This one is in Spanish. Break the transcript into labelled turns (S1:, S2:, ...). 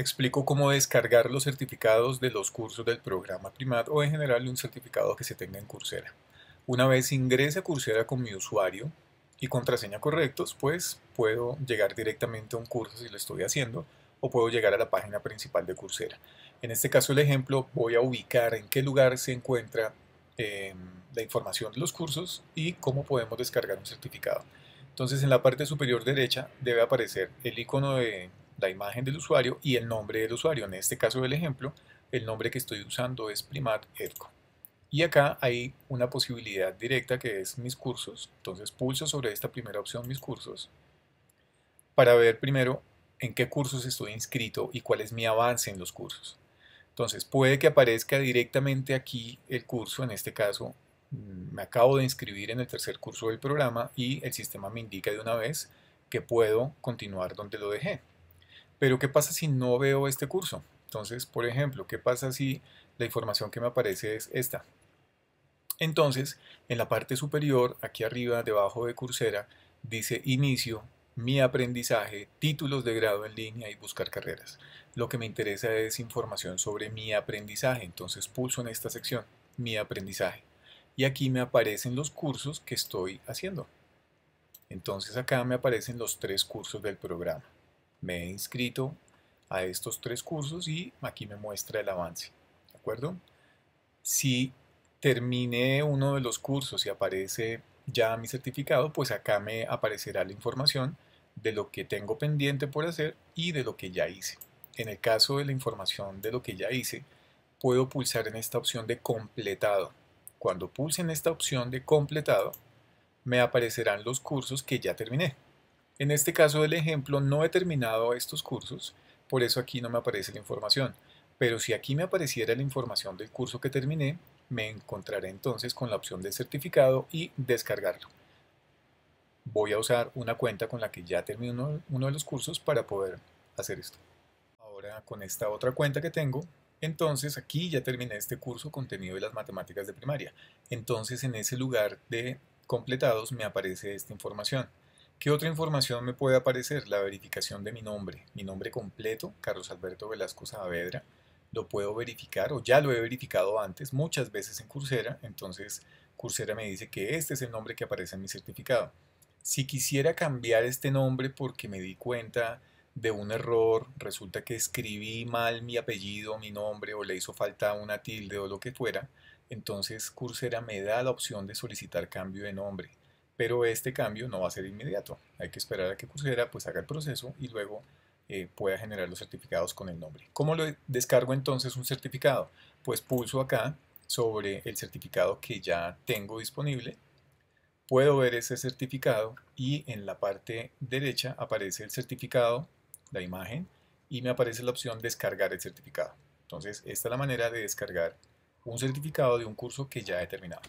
S1: explico cómo descargar los certificados de los cursos del programa Primat o en general un certificado que se tenga en Coursera. Una vez ingrese a Coursera con mi usuario y contraseña correctos, pues puedo llegar directamente a un curso si lo estoy haciendo o puedo llegar a la página principal de Coursera. En este caso el ejemplo voy a ubicar en qué lugar se encuentra em, la información de los cursos y cómo podemos descargar un certificado. Entonces en la parte superior derecha debe aparecer el icono de la imagen del usuario y el nombre del usuario. En este caso del ejemplo, el nombre que estoy usando es Primat Edco. Y acá hay una posibilidad directa que es mis cursos. Entonces pulso sobre esta primera opción, mis cursos, para ver primero en qué cursos estoy inscrito y cuál es mi avance en los cursos. Entonces puede que aparezca directamente aquí el curso, en este caso mm, me acabo de inscribir en el tercer curso del programa y el sistema me indica de una vez que puedo continuar donde lo dejé. Pero ¿qué pasa si no veo este curso? Entonces, por ejemplo, ¿qué pasa si la información que me aparece es esta? Entonces, en la parte superior, aquí arriba, debajo de Coursera, dice inicio, mi aprendizaje, títulos de grado en línea y buscar carreras. Lo que me interesa es información sobre mi aprendizaje, entonces pulso en esta sección, mi aprendizaje. Y aquí me aparecen los cursos que estoy haciendo. Entonces acá me aparecen los tres cursos del programa me he inscrito a estos tres cursos y aquí me muestra el avance. ¿De acuerdo? Si terminé uno de los cursos y aparece ya mi certificado, pues acá me aparecerá la información de lo que tengo pendiente por hacer y de lo que ya hice. En el caso de la información de lo que ya hice, puedo pulsar en esta opción de completado. Cuando pulse en esta opción de completado, me aparecerán los cursos que ya terminé. En este caso del ejemplo no he terminado estos cursos, por eso aquí no me aparece la información. Pero si aquí me apareciera la información del curso que terminé, me encontraré entonces con la opción de certificado y descargarlo. Voy a usar una cuenta con la que ya terminé uno, de los cursos para poder hacer esto. Ahora con esta otra cuenta que tengo, entonces aquí ya terminé este curso contenido de las matemáticas de primaria. Entonces en ese lugar de completados me aparece esta información. ¿Qué otra información me puede aparecer? La verificación de mi nombre. Mi nombre completo, Carlos Alberto Velasco Saavedra. Lo puedo verificar o ya lo he verificado antes muchas veces en Coursera. Entonces Coursera me dice que este es el nombre que aparece en mi certificado. Si quisiera cambiar este nombre porque me di cuenta de un error, resulta que escribí mal mi apellido, mi nombre o le hizo falta una tilde o lo que fuera, entonces Coursera me da la opción de solicitar cambio de nombre pero este cambio no va a ser inmediato. Hay que esperar a que Coursera pues haga el proceso y luego eh, pueda generar los certificados con el nombre. ¿Cómo lo descargo entonces un certificado? Pues pulso acá sobre el certificado que ya tengo disponible. Puedo ver ese certificado y en la parte derecha aparece el certificado, la imagen, y me aparece la opción descargar el certificado. Entonces, esta es la manera de descargar un certificado de un curso que ya he terminado.